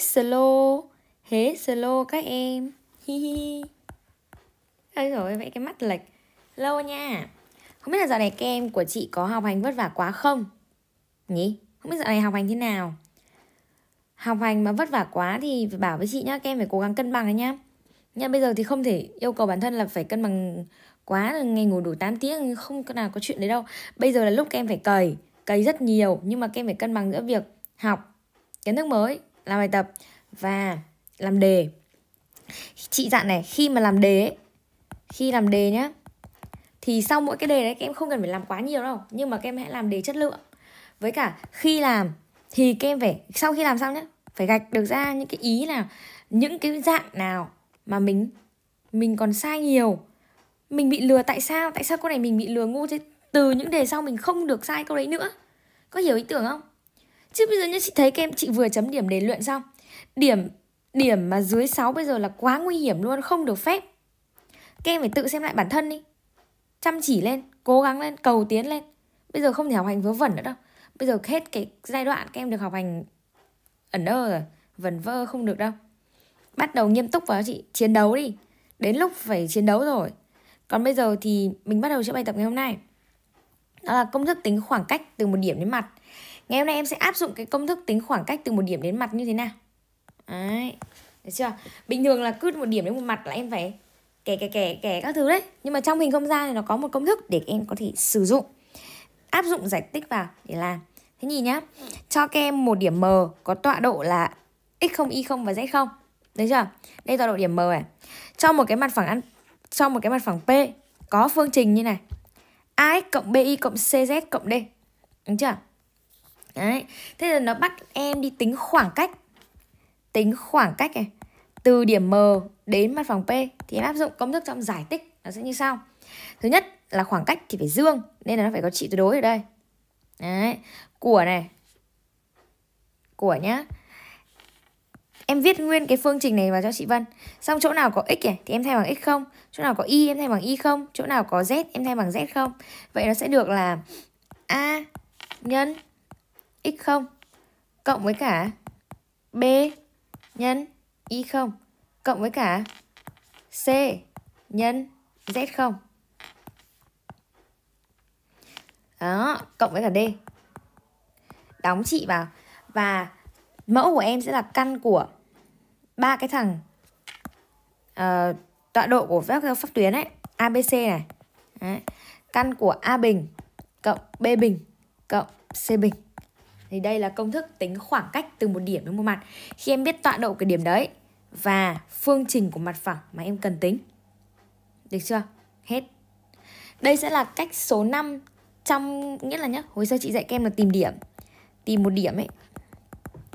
slow hế slow các em hi hi ôi rồi vậy cái mắt lệch lâu nha không biết là giờ này các em của chị có học hành vất vả quá không nhỉ không biết giờ này học hành thế nào học hành mà vất vả quá thì phải bảo với chị nhá các em phải cố gắng cân bằng đấy nhá nha bây giờ thì không thể yêu cầu bản thân là phải cân bằng quá là ngày ngủ đủ 8 tiếng không có nào có chuyện đấy đâu bây giờ là lúc các em phải cày cày rất nhiều nhưng mà các em phải cân bằng giữa việc học kiến thức mới làm bài tập và làm đề chị dặn này khi mà làm đề khi làm đề nhá thì sau mỗi cái đề đấy các em không cần phải làm quá nhiều đâu nhưng mà các em hãy làm đề chất lượng với cả khi làm thì các em phải sau khi làm xong nhé phải gạch được ra những cái ý nào những cái dạng nào mà mình mình còn sai nhiều mình bị lừa tại sao tại sao câu này mình bị lừa ngu thế từ những đề sau mình không được sai câu đấy nữa có hiểu ý tưởng không Chứ bây giờ như chị thấy các em chị vừa chấm điểm đến luyện xong Điểm điểm mà dưới 6 bây giờ là quá nguy hiểm luôn Không được phép Các em phải tự xem lại bản thân đi Chăm chỉ lên, cố gắng lên, cầu tiến lên Bây giờ không thể học hành vớ vẩn nữa đâu Bây giờ hết cái giai đoạn các em được học hành ẩn ơ rồi Vẩn vơ không được đâu Bắt đầu nghiêm túc vào chị, chiến đấu đi Đến lúc phải chiến đấu rồi Còn bây giờ thì mình bắt đầu chữa bài tập ngày hôm nay Đó là công thức tính khoảng cách từ một điểm đến mặt Ngày hôm nay em sẽ áp dụng cái công thức tính khoảng cách từ một điểm đến mặt như thế nào. Đấy. Được chưa? Bình thường là cứ một điểm đến một mặt là em phải kẻ kẻ kẻ kẻ các thứ đấy. Nhưng mà trong hình không gian thì nó có một công thức để em có thể sử dụng áp dụng giải tích vào để làm. Thế nhìn nhá. Cho các em một điểm M có tọa độ là x0 y0 và z0. Đấy chưa? Đây tọa độ điểm M này. Cho một cái mặt phẳng ăn cho một cái mặt phẳng P có phương trình như này. AX cộng by cộng CZ cộng D. Đúng chưa? Đấy, thế là nó bắt em đi tính khoảng cách Tính khoảng cách này Từ điểm M đến mặt phẳng P Thì em áp dụng công thức trong giải tích Nó sẽ như sau Thứ nhất là khoảng cách thì phải dương Nên là nó phải có trị tuyệt đối ở đây Đấy, của này Của nhá Em viết nguyên cái phương trình này vào cho chị Vân Xong chỗ nào có x này thì em thay bằng x không Chỗ nào có y em thay bằng y không Chỗ nào có z em thay bằng z không Vậy nó sẽ được là A nhân x0 cộng với cả b nhân y0 cộng với cả c nhân z0. Đó, cộng với cả d. Đóng trị vào và mẫu của em sẽ là căn của ba cái thằng uh, tọa độ của phép theo pháp tuyến ấy, ABC này. Đấy. Căn của A bình cộng B bình cộng C bình thì đây là công thức tính khoảng cách từ một điểm đến một mặt khi em biết tọa độ cái điểm đấy và phương trình của mặt phẳng mà em cần tính được chưa hết đây sẽ là cách số 5 trong nghĩa là nhá hồi xưa chị dạy kem là tìm điểm tìm một điểm ấy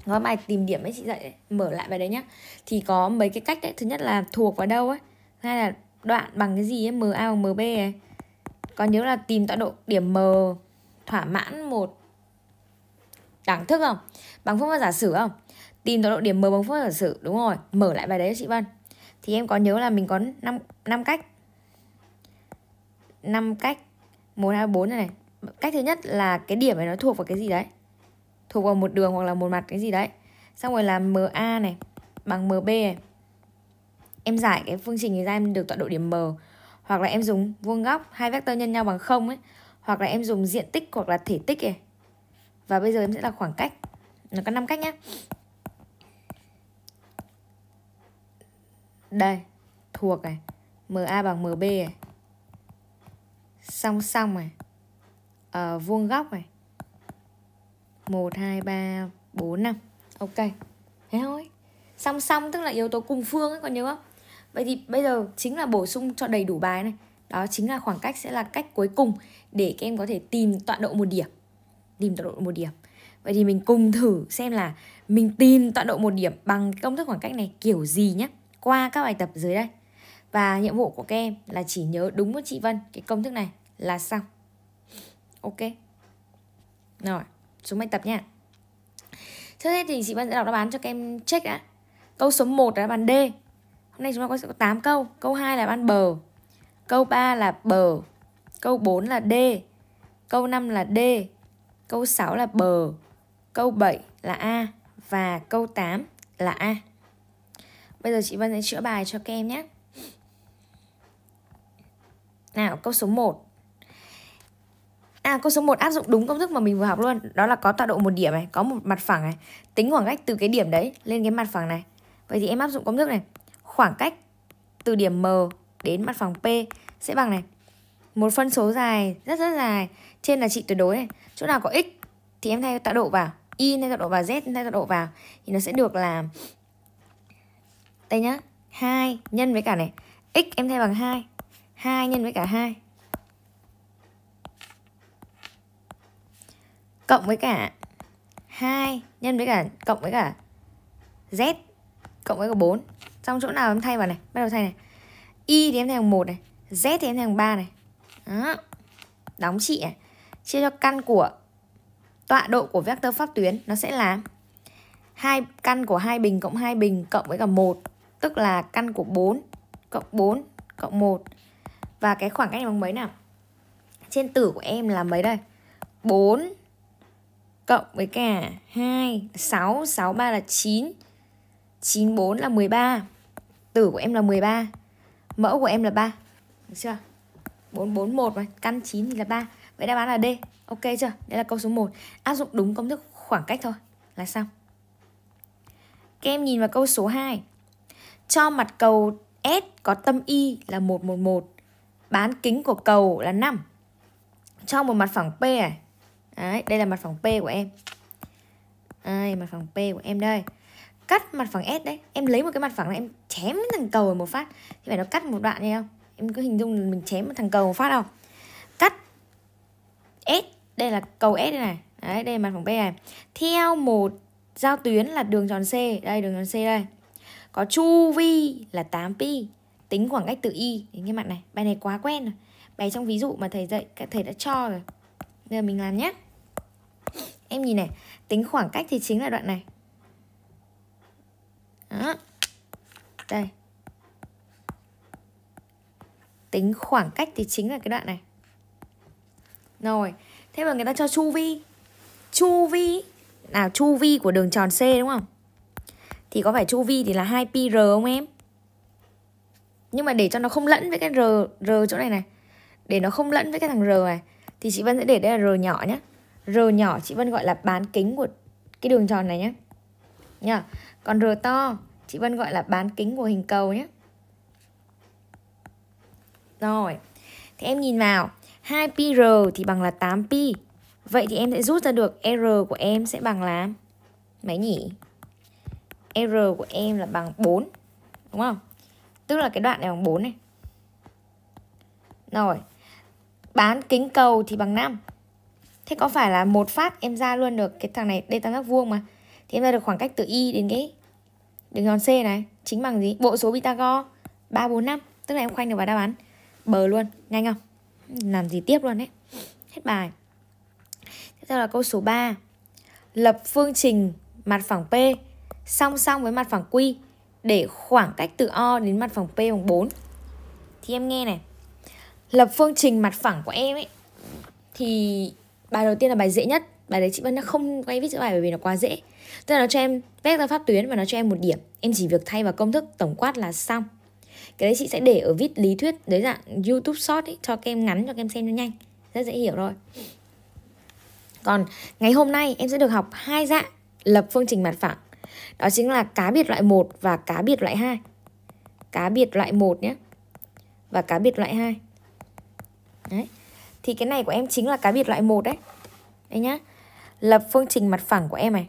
gói bài tìm điểm ấy chị dạy ấy. mở lại bài đấy nhá thì có mấy cái cách đấy thứ nhất là thuộc vào đâu ấy hay là đoạn bằng cái gì ấy ma bằng mb ấy còn nếu là tìm tọa độ điểm m thỏa mãn một đẳng thức không bằng phương pháp giả sử không tìm tọa độ điểm m bằng phương pháp giả sử đúng rồi mở lại bài đấy chị Vân thì em có nhớ là mình có 5, 5 cách 5 cách 1, 2, 4 này này cách thứ nhất là cái điểm này nó thuộc vào cái gì đấy thuộc vào một đường hoặc là một mặt cái gì đấy xong rồi là MA này bằng MB này em giải cái phương trình này ra em được tọa độ điểm M hoặc là em dùng vuông góc hai vectơ nhân nhau bằng không ấy hoặc là em dùng diện tích hoặc là thể tích này và bây giờ em sẽ là khoảng cách nó có 5 cách nhá đây thuộc này MA bằng MB này song song này à, vuông góc này 1, 2, 3, 4, 5 Ok, thế thôi Song song tức là yếu tố cùng phương ấy, còn nhớ không? Vậy thì bây giờ chính là bổ sung cho đầy đủ bài này Đó chính là khoảng cách sẽ là cách cuối cùng Để các em có thể tìm tọa độ một điểm tìm tọa độ một điểm vậy thì mình cùng thử xem là mình tìm tọa độ một điểm bằng công thức khoảng cách này kiểu gì nhé qua các bài tập dưới đây và nhiệm vụ của các em là chỉ nhớ đúng với chị Vân cái công thức này là xong ok rồi xuống bài tập nha trước hết thì chị Vân sẽ đọc đáp án cho các em check đã câu số 1 là đáp án D hôm nay chúng ta có 8 câu câu 2 là đáp án bờ câu 3 là bờ câu 4 là D câu 5 là D Câu 6 là bờ, câu 7 là A và câu 8 là A. Bây giờ chị Vân sẽ chữa bài cho các em nhé. Nào, câu số 1. À, câu số 1 áp dụng đúng công thức mà mình vừa học luôn. Đó là có tọa độ một điểm này, có một mặt phẳng này. Tính khoảng cách từ cái điểm đấy lên cái mặt phẳng này. Vậy thì em áp dụng công thức này. Khoảng cách từ điểm M đến mặt phẳng P sẽ bằng này. Một phân số dài, rất rất dài trên là trị tuyệt đối này chỗ nào có x thì em thay tọa độ vào y thay tọa độ vào z thay tọa độ vào thì nó sẽ được là đây nhá 2 nhân với cả này x em thay bằng 2 2 nhân với cả 2 cộng với cả 2 nhân với cả cộng với cả z cộng với cả 4 xong chỗ nào em thay vào này bắt đầu thay này y thì em thay bằng 1 này z thì em thay bằng 3 này đó đóng trị này chia cho căn của tọa độ của vector pháp tuyến nó sẽ là hai căn của hai bình cộng hai bình cộng với cả một tức là căn của 4 cộng 4 cộng 1 và cái khoảng cách bằng mấy nào trên tử của em là mấy đây 4 cộng với cả 2 6 6 3 là 9 9 4 là 13 tử của em là 13 mẫu của em là 3 được chưa 441 mà căn 9 thì là 3 Vậy đáp án là D. Ok chưa? đây là câu số 1. Áp dụng đúng công thức khoảng cách thôi là xong. Các em nhìn vào câu số 2. Cho mặt cầu S có tâm Y là 111. Bán kính của cầu là 5. Cho một mặt phẳng P à, Đấy, đây là mặt phẳng P của em. Đây, mặt phẳng P của em đây cắt mặt phẳng S đấy Em lấy một cái mặt phẳng này em chém thằng cầu một phát Thì phải nó cắt một đoạn hay không Em cứ hình dung mình chém một thằng cầu một phát không S đây là cầu S đây này đấy đây là mặt phẳng B này theo một giao tuyến là đường tròn C đây đường tròn C đây có chu vi là 8 pi tính khoảng cách từ y đến cái mặt này bài này quá quen rồi bài trong ví dụ mà thầy dạy các thầy đã cho rồi bây giờ mình làm nhé em nhìn này tính khoảng cách thì chính là đoạn này đó. đây tính khoảng cách thì chính là cái đoạn này rồi, thế mà người ta cho chu vi Chu vi nào chu vi của đường tròn C đúng không? Thì có phải chu vi thì là 2πr không em? Nhưng mà để cho nó không lẫn với cái R, R chỗ này này Để nó không lẫn với cái thằng R này Thì chị Vân sẽ để đây là R nhỏ nhé R nhỏ chị Vân gọi là bán kính của cái đường tròn này nhé Nhá. Còn R to chị Vân gọi là bán kính của hình cầu nhé Rồi Thì em nhìn vào 2πr thì bằng là 8pi. Vậy thì em sẽ rút ra được R của em sẽ bằng là mấy nhỉ? R của em là bằng 4. Đúng không? Tức là cái đoạn này bằng 4 này. Rồi. Bán kính cầu thì bằng 5. Thế có phải là một phát em ra luôn được cái thằng này đây tam giác vuông mà. Thì em ra được khoảng cách từ y đến cái đường tròn C này chính bằng gì? Bộ số Pythagore 345, tức là em khoanh được vào đáp án bờ luôn, nhanh không? làm gì tiếp luôn ấy hết bài tiếp theo là câu số 3 lập phương trình mặt phẳng P song song với mặt phẳng Q để khoảng cách từ O đến mặt phẳng P bằng 4 thì em nghe này lập phương trình mặt phẳng của em ấy thì bài đầu tiên là bài dễ nhất bài đấy chị Vân đã không quay viết chữ bài bởi vì nó quá dễ tức là nó cho em ra pháp tuyến và nó cho em một điểm em chỉ việc thay vào công thức tổng quát là xong cái đấy chị sẽ để ở viết lý thuyết dưới dạng youtube short ấy, cho các em ngắn cho các em xem cho nhanh rất dễ hiểu rồi còn ngày hôm nay em sẽ được học hai dạng lập phương trình mặt phẳng đó chính là cá biệt loại 1 và cá biệt loại 2 cá biệt loại 1 nhé và cá biệt loại 2 đấy thì cái này của em chính là cá biệt loại 1 đấy đấy nhá lập phương trình mặt phẳng của em này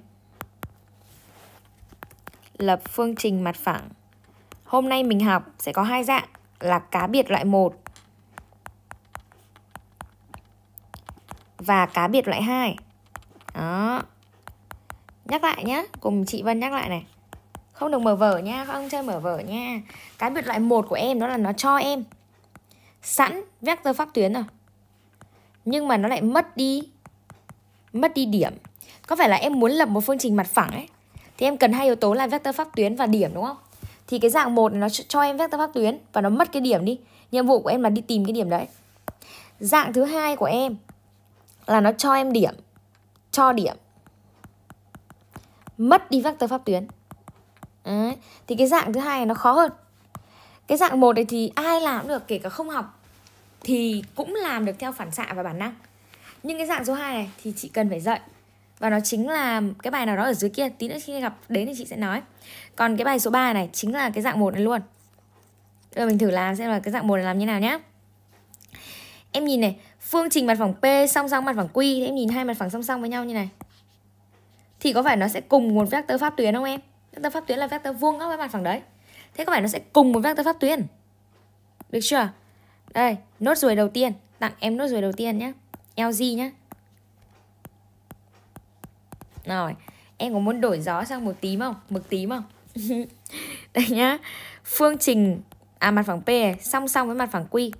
lập phương trình mặt phẳng Hôm nay mình học sẽ có hai dạng là cá biệt loại 1 và cá biệt loại 2. Đó. Nhắc lại nhé, cùng chị Vân nhắc lại này. Không được mở vở nha, không chơi mở vở nha. Cá biệt loại 1 của em đó là nó cho em sẵn vector pháp tuyến rồi. Nhưng mà nó lại mất đi mất đi điểm. Có phải là em muốn lập một phương trình mặt phẳng ấy thì em cần hai yếu tố là vector pháp tuyến và điểm đúng không? thì cái dạng một nó cho em vector pháp tuyến và nó mất cái điểm đi nhiệm vụ của em là đi tìm cái điểm đấy dạng thứ hai của em là nó cho em điểm cho điểm mất đi vector pháp tuyến đấy. thì cái dạng thứ hai này nó khó hơn cái dạng một này thì ai làm được kể cả không học thì cũng làm được theo phản xạ và bản năng nhưng cái dạng số 2 này thì chị cần phải dạy và nó chính là cái bài nào đó ở dưới kia tí nữa khi gặp đến thì chị sẽ nói còn cái bài số 3 này chính là cái dạng một này luôn bây giờ mình thử làm xem là cái dạng một này làm như nào nhá em nhìn này phương trình mặt phẳng p song song mặt phẳng q thì em nhìn hai mặt phẳng song song với nhau như này thì có phải nó sẽ cùng một vector pháp tuyến không em vector pháp tuyến là vector vuông góc với mặt phẳng đấy thế có phải nó sẽ cùng một vector pháp tuyến được chưa đây nốt ruồi đầu tiên tặng em nốt ruồi đầu tiên nhé lg nhé rồi em có muốn đổi gió sang một tím không mực tím không đây nhá phương trình à mặt phẳng p này, song song với mặt phẳng q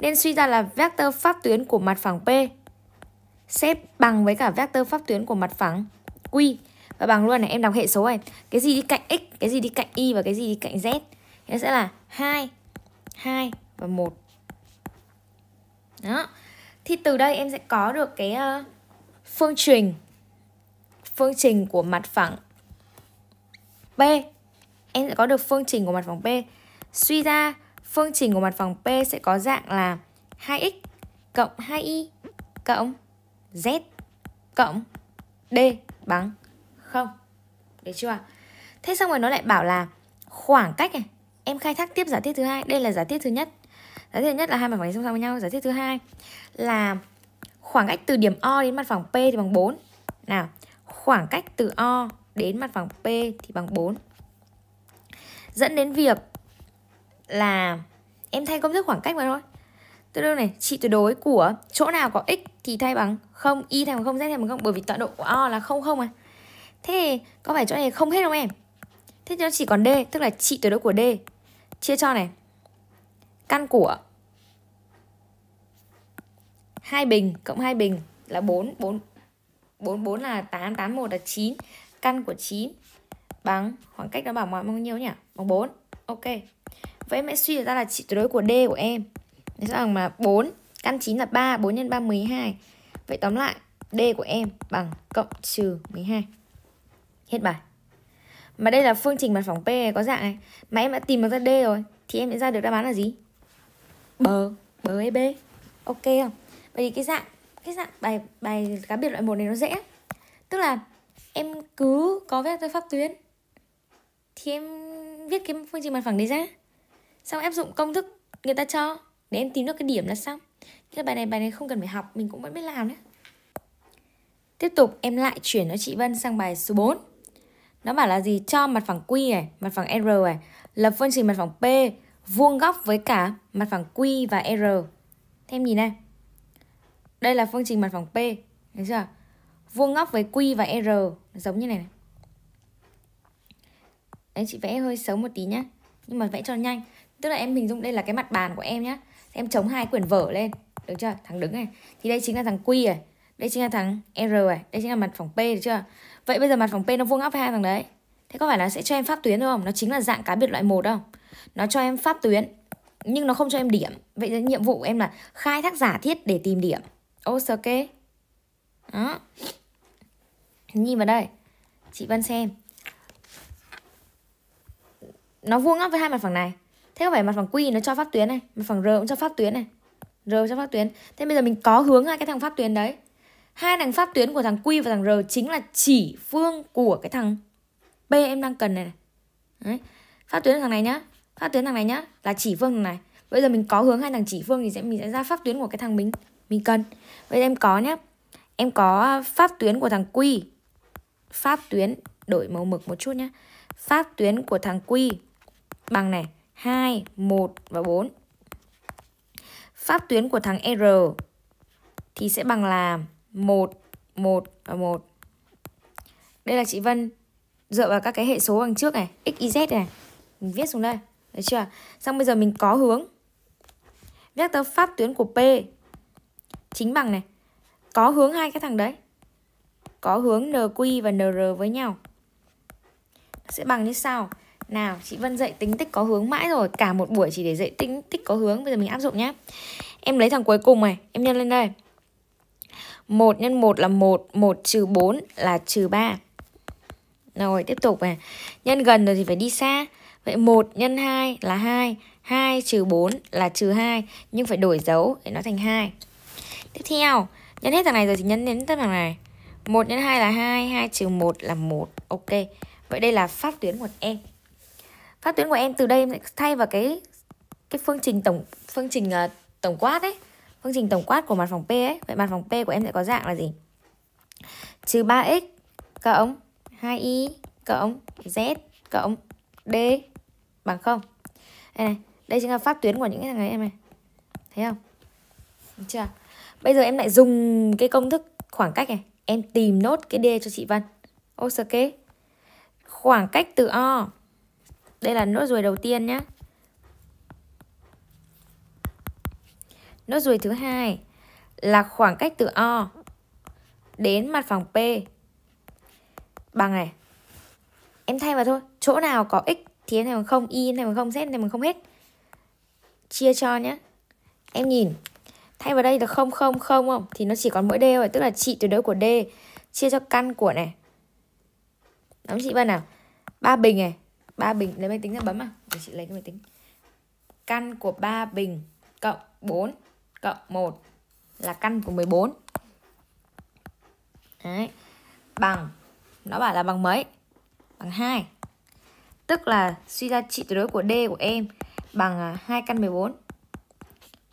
nên suy ra là vector pháp tuyến của mặt phẳng p sẽ bằng với cả vector pháp tuyến của mặt phẳng q và bằng luôn này em đọc hệ số này cái gì đi cạnh x cái gì đi cạnh y và cái gì đi cạnh z nó sẽ là hai hai và một đó thì từ đây em sẽ có được cái uh, phương trình phương trình của mặt phẳng B. Em sẽ có được phương trình của mặt phẳng B. Suy ra, phương trình của mặt phẳng P sẽ có dạng là 2x cộng 2y cộng z cộng d bằng 0. Được chưa? Thế xong rồi nó lại bảo là khoảng cách này, em khai thác tiếp giả thiết thứ hai, đây là giả thiết thứ nhất. Giả thiết thứ nhất là hai mặt phẳng song song với nhau, giả thiết thứ hai là khoảng cách từ điểm O đến mặt phẳng P thì bằng 4. Nào, khoảng cách từ O đến mặt phẳng P thì bằng 4. Dẫn đến việc là em thay công thức khoảng cách mà thôi. Tương đương này, trị tuyệt đối của chỗ nào có x thì thay bằng 0, y thay bằng 0, z thay bằng 0 bởi vì tọa độ của O là 0 0 à. Thế có phải chỗ này không hết không em? Thế nó chỉ còn D, tức là trị tuyệt đối của D. Chia cho này. Căn của hai bình cộng hai bình là 4, 4 44 là 8, 81 là 9 Căn của 9 bằng khoảng cách nó bảo mọi bao nhiêu nhỉ? Bằng 4 Ok Vậy mẹ suy ra là trị tuyệt đối của D của em Nói rõ bằng mà 4 Căn 9 là 3, 4 x 3 12 Vậy tóm lại D của em bằng cộng trừ 12 Hết bài Mà đây là phương trình mặt phẳng P có dạng này Mà em đã tìm được ra D rồi Thì em sẽ ra được đáp án là gì? Bờ, bờ AB Ok không? Vậy thì cái dạng cái dạng bài bài cá biệt loại một này nó dễ tức là em cứ có vector pháp tuyến thì em viết cái phương trình mặt phẳng đấy ra xong áp dụng công thức người ta cho để em tìm được cái điểm là xong cái bài này bài này không cần phải học mình cũng vẫn biết làm đấy tiếp tục em lại chuyển nó chị Vân sang bài số 4 nó bảo là gì cho mặt phẳng q này mặt phẳng r này lập phương trình mặt phẳng p vuông góc với cả mặt phẳng q và r thêm nhìn này đây là phương trình mặt phẳng P, thấy chưa? Vuông góc với Q và R giống như này này. Đấy, chị vẽ hơi xấu một tí nhá. Nhưng mà vẽ cho nhanh. Tức là em hình dung đây là cái mặt bàn của em nhá. Em chống hai quyển vở lên, được chưa? Thằng đứng này. Thì đây chính là thằng Q này. Đây chính là thằng R này, đây chính là mặt phẳng P được chưa? Vậy bây giờ mặt phẳng P nó vuông góc với hai thằng đấy. Thế có phải là sẽ cho em pháp tuyến đúng không? Nó chính là dạng cá biệt loại một không? Nó cho em pháp tuyến nhưng nó không cho em điểm. Vậy nhiệm vụ của em là khai thác giả thiết để tìm điểm. Osake Đó Nhìn vào đây Chị Vân xem Nó vuông góc với hai mặt phẳng này Thế có phải mặt phẳng Q nó cho pháp tuyến này Mặt phẳng R cũng cho pháp tuyến này R cho pháp tuyến Thế bây giờ mình có hướng hai cái thằng pháp tuyến đấy Hai thằng pháp tuyến của thằng Q và thằng R Chính là chỉ phương của cái thằng B em đang cần này, này. Đấy. Pháp tuyến thằng này nhá Pháp tuyến thằng này nhá Là chỉ phương này Bây giờ mình có hướng hai thằng chỉ phương Thì sẽ mình sẽ ra pháp tuyến của cái thằng mình mình cần vậy em có nhé em có pháp tuyến của thằng quy pháp tuyến đổi màu mực một chút nhé pháp tuyến của thằng quy bằng này 2, 1 và 4 pháp tuyến của thằng R thì sẽ bằng là 1, 1 và 1 đây là chị Vân dựa vào các cái hệ số bằng trước này x, y, z này mình viết xuống đây được chưa xong bây giờ mình có hướng vector pháp tuyến của P chính bằng này có hướng hai cái thằng đấy có hướng nq và nr với nhau sẽ bằng như sau nào chị Vân dạy tính tích có hướng mãi rồi cả một buổi chỉ để dạy tính tích có hướng bây giờ mình áp dụng nhé em lấy thằng cuối cùng này em nhân lên đây 1 nhân 1 là 1, 1 trừ 4 là trừ 3 Rồi tiếp tục này Nhân gần rồi thì phải đi xa Vậy 1 nhân 2 là 2 2 trừ 4 là trừ 2 Nhưng phải đổi dấu để nó thành 2 Tiếp theo, nhân hết thằng này rồi thì nhân đến thằng này. 1 x 2 là 2, 2 trừ 1 là 1. Ok. Vậy đây là pháp tuyến của em. Pháp tuyến của em từ đây thay vào cái cái phương trình tổng phương trình uh, tổng quát ấy, phương trình tổng quát của mặt phẳng P ấy. Vậy mặt phẳng P của em sẽ có dạng là gì? Trừ 3x cộng 2y cộng z cộng d bằng 0. Đây này, đây chính là pháp tuyến của những cái thằng này em này. Thấy không? Được chưa? bây giờ em lại dùng cái công thức khoảng cách này em tìm nốt cái d cho chị Văn Osake khoảng cách từ O đây là nốt ruồi đầu tiên nhé nốt ruồi thứ hai là khoảng cách từ O đến mặt phẳng P bằng này em thay vào thôi chỗ nào có x thì em thay bằng không y em thay bằng không z em thay bằng không hết chia cho nhé em nhìn thay vào đây là không không không không thì nó chỉ còn mỗi d thôi tức là trị tuyệt đối của d chia cho căn của này đóng chị vân nào ba bình này ba bình lấy máy tính ra bấm à để chị lấy cái máy tính căn của ba bình cộng 4 cộng 1 là căn của 14 Đấy. bằng nó bảo là bằng mấy bằng 2 tức là suy ra trị tuyệt đối của D của em bằng 2 à, căn 14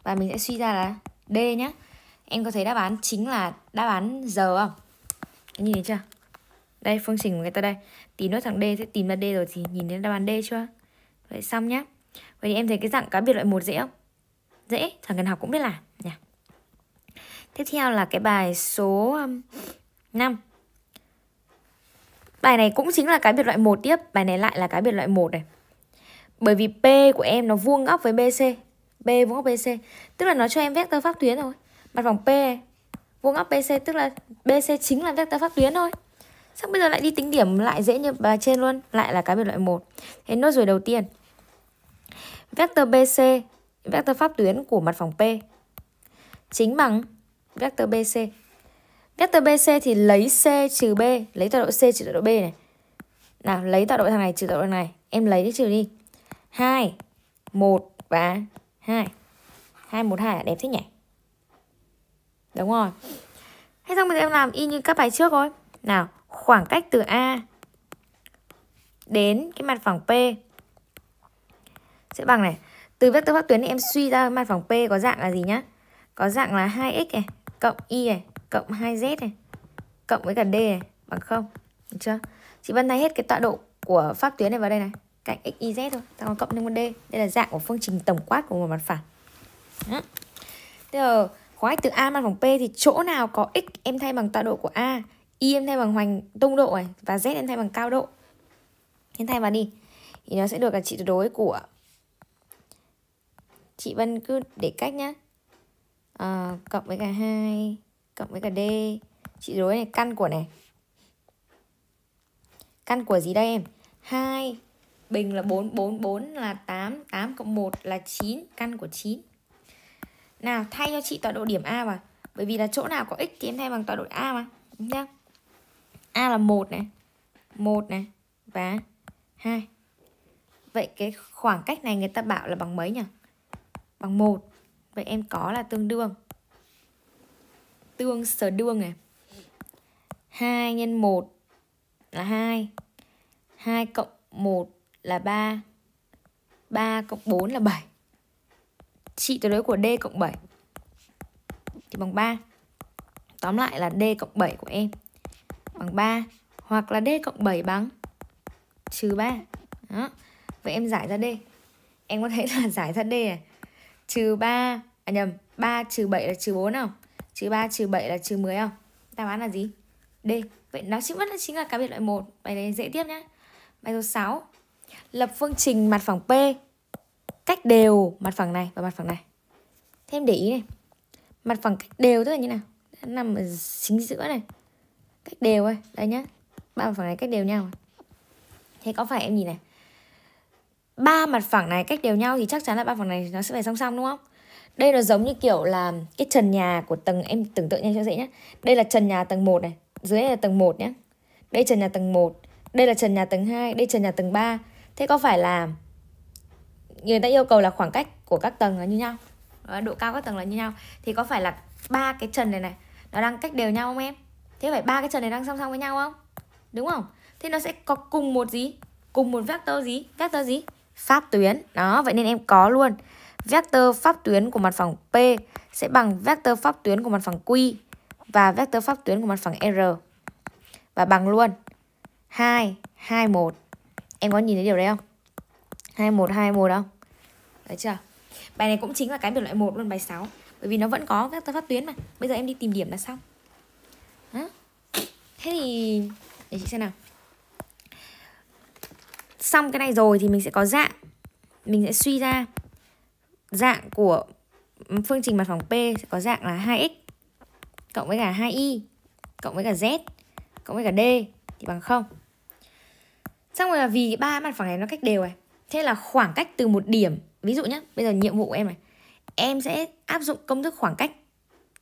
và mình sẽ suy ra là D nhé Em có thấy đáp án chính là đáp án giờ không? Em nhìn thấy chưa? Đây phương trình của người ta đây Tí nữa thằng D sẽ tìm ra D rồi thì nhìn thấy đáp án D chưa? Vậy xong nhá Vậy thì em thấy cái dạng cá biệt loại một dễ không? Dễ, chẳng cần học cũng biết là, nhỉ Tiếp theo là cái bài số 5 um, Bài này cũng chính là cái biệt loại một tiếp Bài này lại là cái biệt loại một này Bởi vì P của em nó vuông góc với BC B vuông góc BC tức là nó cho em vectơ pháp tuyến thôi mặt vòng P vuông góc BC tức là BC chính là vectơ pháp tuyến thôi Xong bây giờ lại đi tính điểm lại dễ như bà trên luôn Lại là cái biệt loại 1 Thế nốt rồi đầu tiên Vector BC Vector pháp tuyến của mặt phẳng P Chính bằng Vector BC Vector BC thì lấy C trừ B Lấy tọa độ C trừ tọa độ B này Nào lấy tọa độ thằng này trừ tọa độ này Em lấy đi trừ đi 2 1 và 2 2, 1, 2 đẹp thế nhỉ Đúng rồi Thế xong bây em làm y như các bài trước thôi Nào, khoảng cách từ A Đến cái mặt phẳng P Sẽ bằng này Từ vector phát tuyến thì em suy ra mặt phẳng P có dạng là gì nhá Có dạng là 2x này Cộng y này, cộng 2z này Cộng với cả d này, bằng 0 Được chưa? Chị Vân thay hết cái tọa độ của pháp tuyến này vào đây này cạnh x y z thôi ta còn cộng thêm một d đây là dạng của phương trình tổng quát của một mặt phẳng đó. Thế giờ khoái từ a mặt phẳng p thì chỗ nào có x em thay bằng tọa độ của a y em thay bằng hoành tung độ này và z em thay bằng cao độ em thay vào đi thì nó sẽ được là trị tuyệt đối của chị Vân cứ để cách nhá à, cộng với cả hai cộng với cả d trị đối này căn của này căn của gì đây em 2 bình là 4 4 4 là 8 8 cộng 1 là 9 căn của 9 nào thay cho chị tọa độ điểm A vào bởi vì là chỗ nào có x thì em thay bằng tọa độ A mà đúng A là 1 này 1 này và 2 Vậy cái khoảng cách này người ta bảo là bằng mấy nhỉ? Bằng 1 Vậy em có là tương đương Tương sở đương này 2 nhân 1 là 2 2 cộng 1 là 3 3 cộng 4 là 7 Trị tuyệt đối của D cộng 7 Thì bằng 3 Tóm lại là D cộng 7 của em Bằng 3 Hoặc là D cộng 7 bằng Trừ 3 Đó. Vậy em giải ra D Em có thấy là giải ra D này Trừ 3 À nhầm 3 trừ 7 là trừ 4 không Trừ 3 trừ 7 là trừ 10 không Đáp án là gì? D Vậy nó chính vẫn chính là cá biệt loại 1 Bài này dễ tiếp nhé Bài số 6 Lập phương trình mặt phẳng P cách đều mặt phẳng này và mặt phẳng này. thêm để ý này. Mặt phẳng cách đều tức là như nào? Nó nằm ở chính giữa này. Cách đều ấy, đây nhá. Ba mặt phẳng này cách đều nhau. Thế có phải em nhìn này. Ba mặt phẳng này cách đều nhau thì chắc chắn là ba phẳng này nó sẽ phải song song đúng không? Đây nó giống như kiểu là cái trần nhà của tầng em tưởng tượng nhanh cho dễ nhé. Đây là trần nhà tầng 1 này, dưới là tầng 1 nhé. Đây trần nhà tầng 1, đây là trần nhà tầng 2, đây trần nhà tầng 3 thế có phải là người ta yêu cầu là khoảng cách của các tầng là như nhau ờ, độ cao các tầng là như nhau thì có phải là ba cái trần này này nó đang cách đều nhau không em thế phải ba cái trần này đang song song với nhau không đúng không thế nó sẽ có cùng một gì cùng một vector gì vector gì pháp tuyến đó vậy nên em có luôn vector pháp tuyến của mặt phẳng p sẽ bằng vector pháp tuyến của mặt phẳng q và vector pháp tuyến của mặt phẳng r và bằng luôn hai hai một Em có nhìn thấy điều đấy không? 21 21 không? Đấy chưa? Bài này cũng chính là cái biểu loại 1 luôn bài 6 Bởi vì nó vẫn có các phát tuyến mà Bây giờ em đi tìm điểm là xong Đó. Thế thì Để chị xem nào Xong cái này rồi thì mình sẽ có dạng Mình sẽ suy ra Dạng của phương trình mặt phẳng P sẽ có dạng là 2x Cộng với cả 2y Cộng với cả z Cộng với cả d Thì bằng 0 xong rồi là vì ba mặt phẳng này nó cách đều này thế là khoảng cách từ một điểm ví dụ nhé bây giờ nhiệm vụ của em này em sẽ áp dụng công thức khoảng cách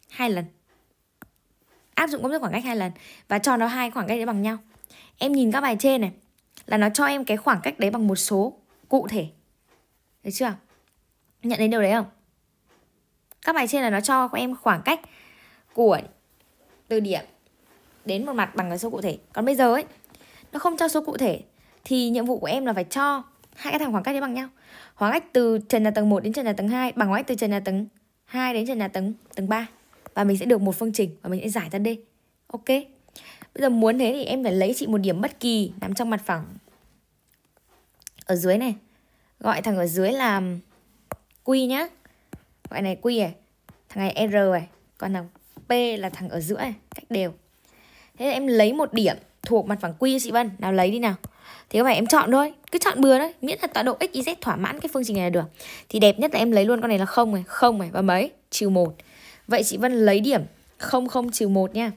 hai lần áp dụng công thức khoảng cách hai lần và cho nó hai khoảng cách đấy bằng nhau em nhìn các bài trên này là nó cho em cái khoảng cách đấy bằng một số cụ thể thấy chưa nhận đến điều đấy không các bài trên là nó cho em khoảng cách của từ điểm đến một mặt bằng cái số cụ thể còn bây giờ ấy nó không cho số cụ thể thì nhiệm vụ của em là phải cho hai cái thằng khoảng cách đấy bằng nhau khoảng cách từ trần nhà tầng 1 đến trần nhà tầng 2 bằng khoảng cách từ trần nhà tầng 2 đến trần nhà tầng tầng 3 và mình sẽ được một phương trình và mình sẽ giải ra D ok bây giờ muốn thế thì em phải lấy chị một điểm bất kỳ nằm trong mặt phẳng ở dưới này gọi thằng ở dưới là Q nhá gọi này Q này thằng này R này còn thằng P là thằng ở giữa này cách đều thế em lấy một điểm thuộc mặt phẳng Q cho chị Vân nào lấy đi nào thì các bạn em chọn thôi cứ chọn bừa thôi miễn là tọa độ x y z thỏa mãn cái phương trình này là được thì đẹp nhất là em lấy luôn con này là không này không này và mấy trừ một vậy chị vân lấy điểm không không trừ một nha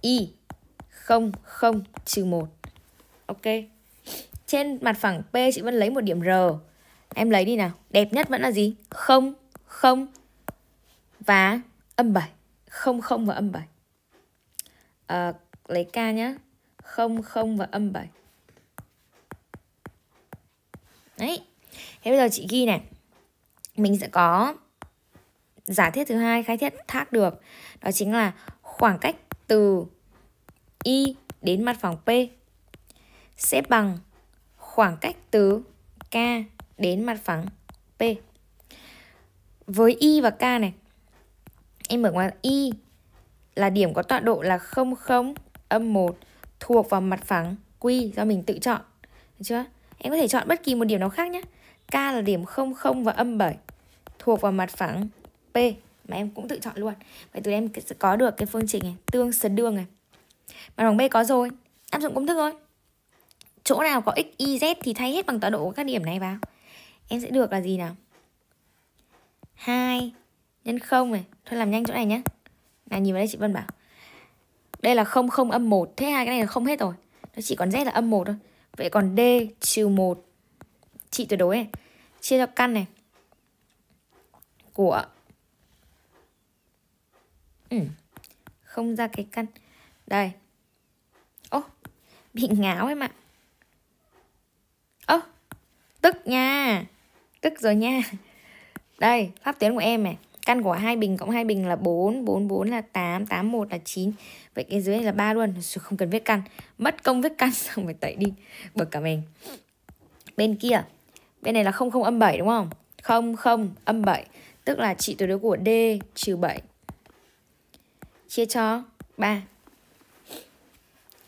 y không không trừ một ok trên mặt phẳng p chị vân lấy một điểm r em lấy đi nào đẹp nhất vẫn là gì không không và âm bảy không không và âm bảy à, lấy k nhá 0, 0 và âm 7. Đấy. Thế bây giờ chị ghi này. Mình sẽ có giả thiết thứ hai khai thiết thác được. Đó chính là khoảng cách từ y đến mặt phẳng p sẽ bằng khoảng cách từ k đến mặt phẳng p. Với y và k này, em mở ngoặc y là điểm có tọa độ là 0 0 âm 1 thuộc vào mặt phẳng Q do mình tự chọn. Được chưa? Em có thể chọn bất kỳ một điểm nào khác nhé. K là điểm 00 và âm 7 thuộc vào mặt phẳng P mà em cũng tự chọn luôn. Vậy từ em sẽ có được cái phương trình này, tương sấn đương này. Mặt phẳng B có rồi, áp dụng công thức thôi. Chỗ nào có x, y, z thì thay hết bằng tọa độ của các điểm này vào. Em sẽ được là gì nào? 2 nhân 0 này. Thôi làm nhanh chỗ này nhé. Nào nhìn vào đây chị Vân bảo đây là 0, 0, âm 1 Thế hai cái này là không hết rồi Nó chỉ còn Z là âm 1 thôi Vậy còn D trừ 1 Trị tuyệt đối này Chia cho căn này Của ừ. Không ra cái căn Đây Ô oh, Bị ngáo em ạ Ô Tức nha Tức rồi nha Đây Pháp tuyến của em này căn của hai bình cộng hai bình là 4 4 4 là 8 8 1 là 9 vậy cái dưới này là ba luôn không cần viết căn mất công viết căn xong phải tẩy đi bực cả mình bên kia bên này là không không âm 7 đúng không không không âm 7 tức là trị tuyệt đối của D trừ 7 chia cho 3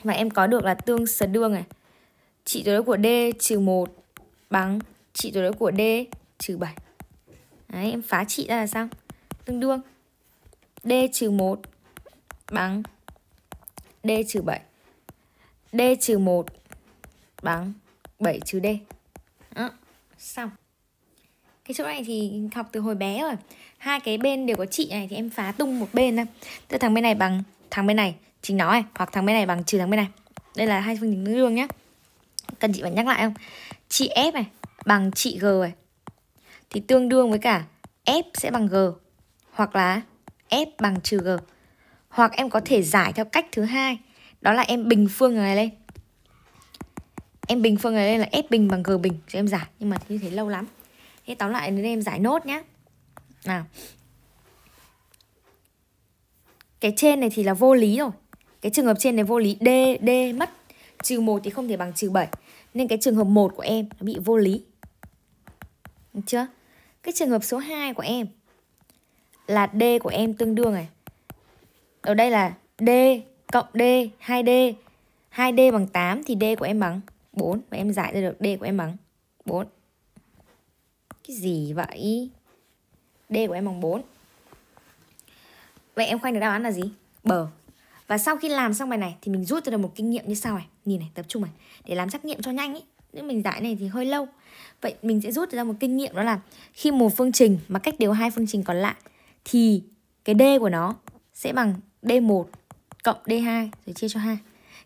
và em có được là tương sờ đương này trị tuyệt đối của D trừ 1 bằng trị tuyệt đối của D trừ 7 Đấy, em phá trị ra là xong tương đương D trừ 1 bằng D trừ 7. D trừ 1 bằng 7 trừ D. Đó, xong. Cái chỗ này thì học từ hồi bé rồi. Hai cái bên đều có trị này thì em phá tung một bên thôi. Tức thằng bên này bằng thằng bên này chính nó này hoặc thằng bên này bằng trừ thằng bên này. Đây là hai phương trình tương đương nhé. Cần chị phải nhắc lại không? Chị F này bằng chị G này thì tương đương với cả F sẽ bằng G hoặc là f bằng trừ g. Hoặc em có thể giải theo cách thứ hai, đó là em bình phương này lên. Em bình phương này lên là f bình bằng g bình cho em giải, nhưng mà như thế lâu lắm. Thế tóm lại nên em giải nốt nhé. Nào. Cái trên này thì là vô lý rồi. Cái trường hợp trên này vô lý, d d mất trừ một thì không thể bằng trừ bảy Nên cái trường hợp 1 của em nó bị vô lý. Được chưa? Cái trường hợp số 2 của em là D của em tương đương này. Ở đây là D cộng D, 2D. 2D bằng 8 thì D của em bằng 4 và em giải ra được D của em bằng 4. Cái gì vậy? D của em bằng 4. Vậy em khoanh được đáp án là gì? Bờ. Và sau khi làm xong bài này thì mình rút ra được một kinh nghiệm như sau này. Nhìn này, tập trung này. Để làm trắc nghiệm cho nhanh ý. Nếu mình giải này thì hơi lâu. Vậy mình sẽ rút ra một kinh nghiệm đó là khi một phương trình mà cách đều hai phương trình còn lại thì cái D của nó sẽ bằng D1 cộng D2 rồi chia cho 2.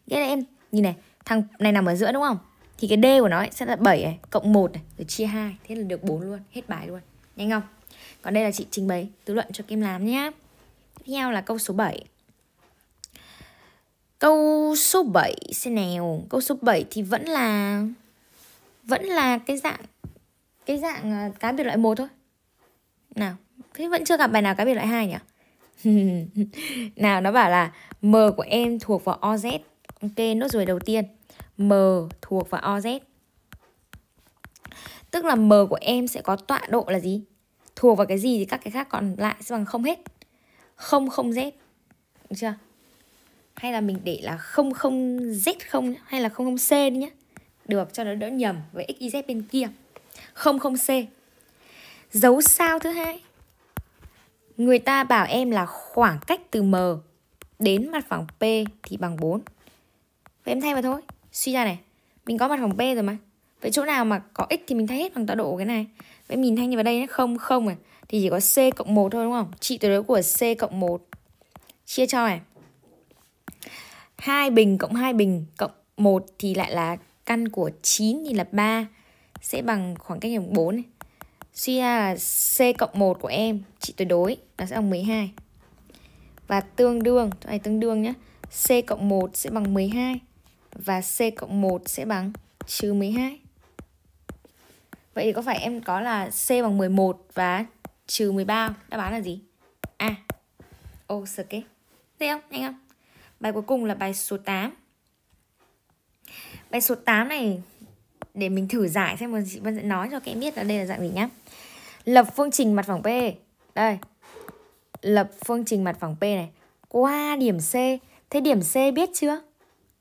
Nghĩa là em nhìn này, thằng này nằm ở giữa đúng không? Thì cái D của nó sẽ là 7 này, cộng 1 này, rồi chia 2, thế là được 4 luôn, hết bài luôn. Nhanh không? Còn đây là chị trình bày tứ luận cho Kim làm nhé. Tiếp theo là câu số 7. Câu số 7 xem nào. Câu số 7 thì vẫn là vẫn là cái dạng cái dạng à, cá biệt loại một thôi. Nào thế vẫn chưa gặp bài nào cá biệt loại hai nhỉ nào nó bảo là m của em thuộc vào oz ok nốt ruồi đầu tiên m thuộc vào oz tức là m của em sẽ có tọa độ là gì thuộc vào cái gì thì các cái khác còn lại sẽ bằng không hết không không z được chưa hay là mình để là không không z không hay là không không c đi nhá được cho nó đỡ nhầm với x bên kia không không c dấu sao thứ hai Người ta bảo em là khoảng cách từ M đến mặt phẳng P thì bằng 4. Vậy em thay vào thôi. Suy ra này, mình có mặt phẳng P rồi mà. Vậy chỗ nào mà có x thì mình thay hết bằng tọa độ cái này. Vậy mình thay như vào đây nó không không này thì chỉ có c cộng 1 thôi đúng không? Trị tuyệt đối của c cộng 1 chia cho này. 2 bình cộng 2 bình cộng 1 thì lại là căn của 9 thì là 3 sẽ bằng khoảng cách bằng 4 này suy ra là C cộng 1 của em trị tuyệt đối nó sẽ bằng 12 và tương đương này tương đương nhé C cộng 1 sẽ bằng 12 và C cộng 1 sẽ bằng trừ 12 Vậy thì có phải em có là C bằng 11 và trừ 13 đáp án là gì? A. Ô oh, sơ Thấy không? Anh không? Bài cuối cùng là bài số 8. Bài số 8 này để mình thử giải xem một vâng, chị vẫn sẽ nói cho các em biết là đây là dạng gì nhé Lập phương trình mặt phẳng P. Đây. Lập phương trình mặt phẳng P này qua điểm C. Thế điểm C biết chưa?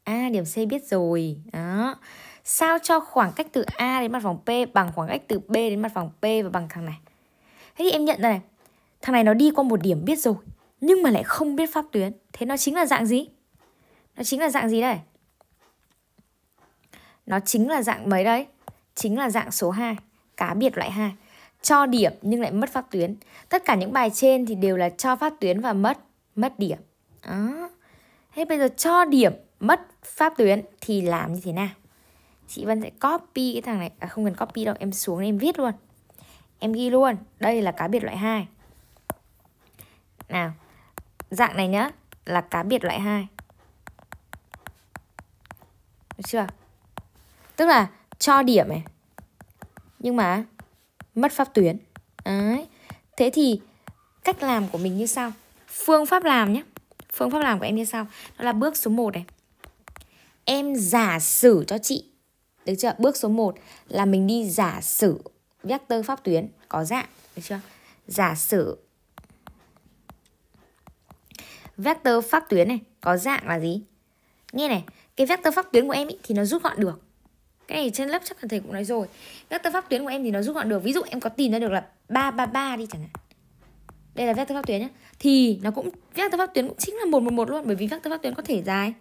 À điểm C biết rồi. Đó. Sao cho khoảng cách từ A đến mặt phẳng P bằng khoảng cách từ B đến mặt phẳng P và bằng thằng này. Thế thì em nhận ra này. Thằng này nó đi qua một điểm biết rồi, nhưng mà lại không biết pháp tuyến. Thế nó chính là dạng gì? Nó chính là dạng gì đây? Nó chính là dạng mấy đấy? Chính là dạng số 2, cá biệt loại 2 cho điểm nhưng lại mất phát tuyến tất cả những bài trên thì đều là cho phát tuyến và mất mất điểm đó thế bây giờ cho điểm mất phát tuyến thì làm như thế nào chị vân sẽ copy cái thằng này à, không cần copy đâu em xuống em viết luôn em ghi luôn đây là cá biệt loại 2 nào dạng này nhá là cá biệt loại 2 được chưa tức là cho điểm này nhưng mà mất pháp tuyến Đấy. thế thì cách làm của mình như sau phương pháp làm nhé phương pháp làm của em như sau đó là bước số 1 này em giả sử cho chị được chưa bước số 1 là mình đi giả sử vector pháp tuyến có dạng được chưa giả sử vector pháp tuyến này có dạng là gì nghe này cái vector pháp tuyến của em ý, thì nó rút gọn được cái này trên lớp chắc là thầy cũng nói rồi vector pháp tuyến của em thì nó rút gọn được ví dụ em có tìm ra được là ba ba ba đi chẳng hạn đây là vector pháp tuyến nhé thì nó cũng vector pháp tuyến cũng chính là một một một luôn bởi vì vector pháp tuyến có thể dài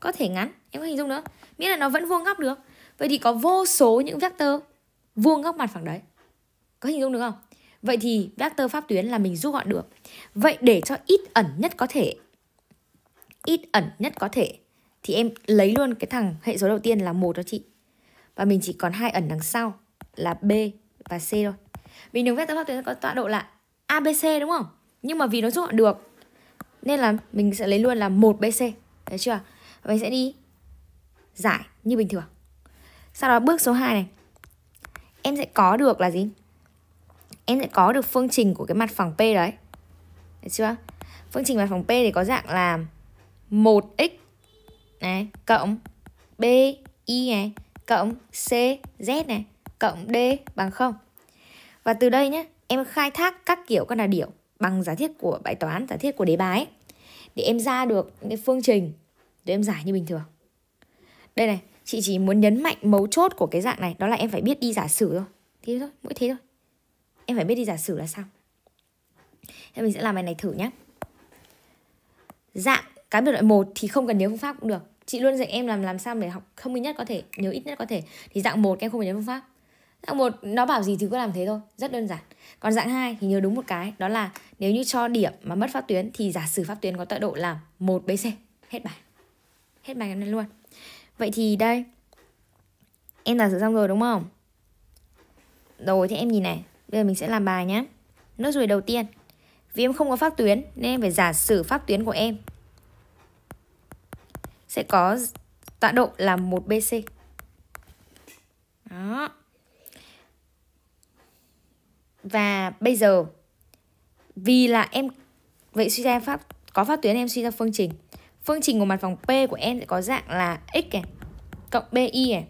có thể ngắn em có hình dung nữa miễn là nó vẫn vuông góc được vậy thì có vô số những vector vuông góc mặt phẳng đấy có hình dung được không vậy thì vector pháp tuyến là mình rút gọn được vậy để cho ít ẩn nhất có thể ít ẩn nhất có thể thì em lấy luôn cái thằng hệ số đầu tiên là một cho chị và mình chỉ còn hai ẩn đằng sau là B và C thôi. vì đường vector tam giác tuyến có tọa độ là ABC đúng không? Nhưng mà vì nó rút gọn được nên là mình sẽ lấy luôn là một bc thấy chưa? Và mình sẽ đi giải như bình thường. Sau đó bước số 2 này. Em sẽ có được là gì? Em sẽ có được phương trình của cái mặt phẳng P đấy. thấy chưa? Phương trình mặt phẳng P thì có dạng là 1x này cộng b y này cộng C Z này cộng D bằng 0. Và từ đây nhé, em khai thác các kiểu các là điểu bằng giả thiết của bài toán, giả thiết của đề bài ấy, để em ra được cái phương trình để em giải như bình thường. Đây này, chị chỉ muốn nhấn mạnh mấu chốt của cái dạng này đó là em phải biết đi giả sử thôi. Thế thôi, mỗi thế thôi. Em phải biết đi giả sử là sao. Thế mình sẽ làm bài này thử nhé. Dạng cái biệt loại 1 thì không cần nhớ phương pháp cũng được chị luôn dạy em làm làm sao để học không minh nhất có thể nhớ ít nhất có thể thì dạng một em không phải nhớ phương pháp dạng một nó bảo gì thì cứ làm thế thôi rất đơn giản còn dạng 2 thì nhớ đúng một cái đó là nếu như cho điểm mà mất pháp tuyến thì giả sử pháp tuyến có tọa độ là một bc hết bài hết bài này luôn vậy thì đây em giả sử xong rồi đúng không rồi thì em nhìn này bây giờ mình sẽ làm bài nhé nốt ruồi đầu tiên vì em không có pháp tuyến nên em phải giả sử pháp tuyến của em sẽ có tọa độ là 1BC. Đó. Và bây giờ vì là em vậy suy ra em phát có phát tuyến em suy ra phương trình. Phương trình của mặt phẳng P của em sẽ có dạng là x này cộng BI này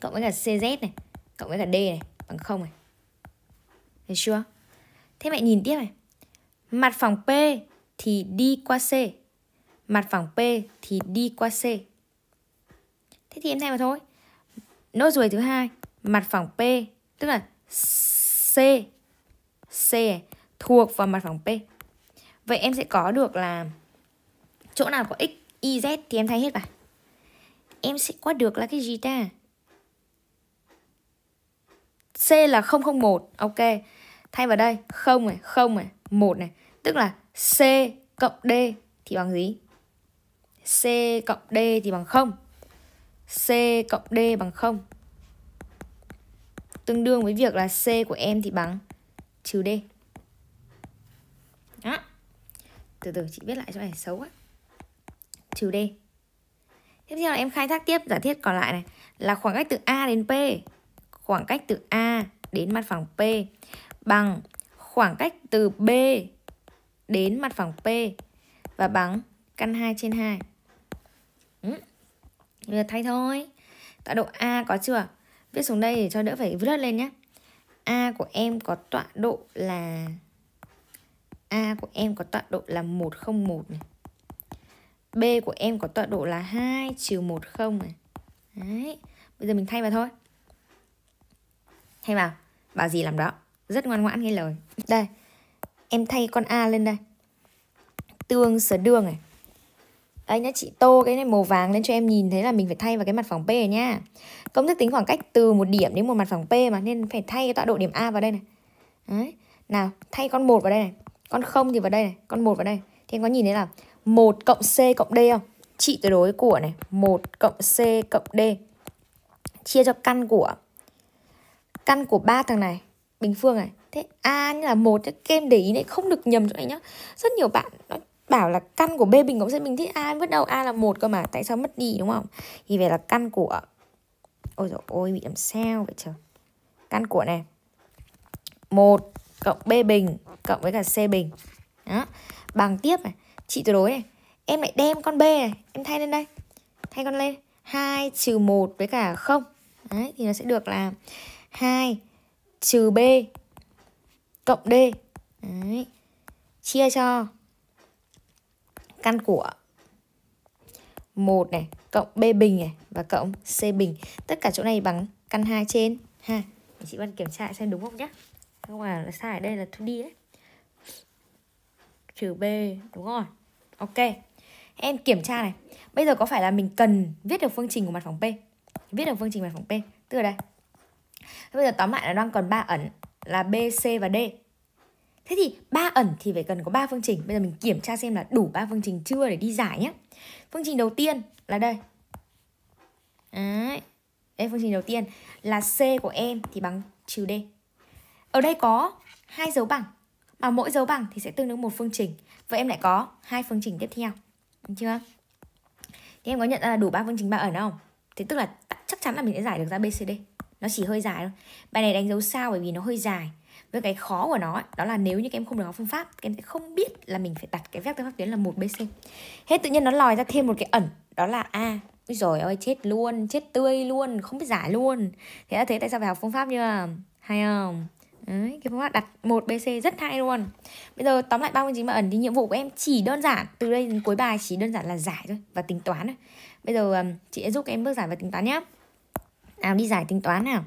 cộng với cả CZ này cộng với cả D này bằng 0 này. thấy chưa? Thế mẹ nhìn tiếp này. Mặt phẳng P thì đi qua C mặt phẳng P thì đi qua C. Thế thì em thay vào thôi. Nốt ruồi thứ hai, mặt phẳng P tức là C C thuộc vào mặt phẳng P. Vậy em sẽ có được là chỗ nào có x, y, z thì em thay hết vào. Em sẽ có được là cái gì ta? C là 001, ok. Thay vào đây 0 này, 0 này, 1 này, tức là C cộng D thì bằng gì? C cộng D thì bằng 0. C cộng D bằng 0. Tương đương với việc là C của em thì bằng trừ D. Đó. Từ từ chị viết lại cho này xấu á, Trừ D. Tiếp theo là em khai thác tiếp giả thiết còn lại này là khoảng cách từ A đến P. Khoảng cách từ A đến mặt phẳng P bằng khoảng cách từ B đến mặt phẳng P và bằng căn 2 trên 2 ừ. Bây giờ thay thôi Tọa độ A có chưa Viết xuống đây để cho đỡ phải vứt lên nhé A của em có tọa độ là A của em có tọa độ là 101 này B của em có tọa độ là 2 trừ 10 này Đấy Bây giờ mình thay vào thôi Thay vào Bảo gì làm đó Rất ngoan ngoãn nghe lời Đây Em thay con A lên đây Tương sở đường này đây nhá, chị tô cái này màu vàng lên cho em nhìn thấy là mình phải thay vào cái mặt phẳng P này nhá. Công thức tính khoảng cách từ một điểm đến một mặt phẳng P mà nên phải thay cái tọa độ điểm A vào đây này. Đấy. Nào, thay con một vào đây này. Con không thì vào đây này, con một vào đây. Thì em có nhìn thấy là 1 cộng C cộng D không? Trị tuyệt đối của này, 1 cộng C cộng D chia cho căn của căn của ba thằng này bình phương này thế a như là một kem để ý này không được nhầm chỗ này nhá rất nhiều bạn nó bảo là căn của b bình cộng c bình thích a biết đâu a là một cơ mà tại sao mất đi đúng không thì về là căn của ôi rồi ôi bị làm sao vậy trời căn của này một cộng b bình cộng với cả c bình đó bằng tiếp này trị tuyệt đối này em lại đem con b này em thay lên đây thay con lên 2 trừ 1 với cả 0 Đấy, thì nó sẽ được là 2 trừ B cộng D Đấy. chia cho căn của 1 này cộng B bình này và cộng C bình. Tất cả chỗ này bằng căn 2 trên ha. Chị Văn kiểm tra xem đúng không nhá. Không à là sai ở đây là thu đi đấy. Trừ B đúng rồi. Ok. Em kiểm tra này. Bây giờ có phải là mình cần viết được phương trình của mặt phẳng P. Viết được phương trình mặt phẳng P. Từ đây. Bây giờ tóm lại là đang còn ba ẩn là B, C và D. Thế thì ba ẩn thì phải cần có ba phương trình. Bây giờ mình kiểm tra xem là đủ ba phương trình chưa để đi giải nhé. Phương trình đầu tiên là đây. Đấy. Đây phương trình đầu tiên là C của em thì bằng trừ D. Ở đây có hai dấu bằng mà mỗi dấu bằng thì sẽ tương đương một phương trình. Vậy em lại có hai phương trình tiếp theo. Được chưa? Thì em có nhận ra là đủ ba phương trình ba ẩn không? Thế tức là chắc chắn là mình sẽ giải được ra BCD. Nó chỉ hơi dài thôi. Bài này đánh dấu sao bởi vì nó hơi dài với cái khó của nó đó là nếu như các em không được học phương pháp các em sẽ không biết là mình phải đặt cái vector pháp tuyến là một bc hết tự nhiên nó lòi ra thêm một cái ẩn đó là a à, rồi ơi chết luôn, chết tươi luôn, không biết giải luôn Thế là thế tại sao phải học phương pháp như là Hay không? Đấy, cái phương pháp đặt một bc rất hay luôn Bây giờ tóm lại bao nhiêu chính mà ẩn thì nhiệm vụ của em chỉ đơn giản Từ đây đến cuối bài chỉ đơn giản là giải thôi và tính toán thôi Bây giờ um, chị sẽ giúp em bước giải và tính toán nhé Nào đi giải tính toán nào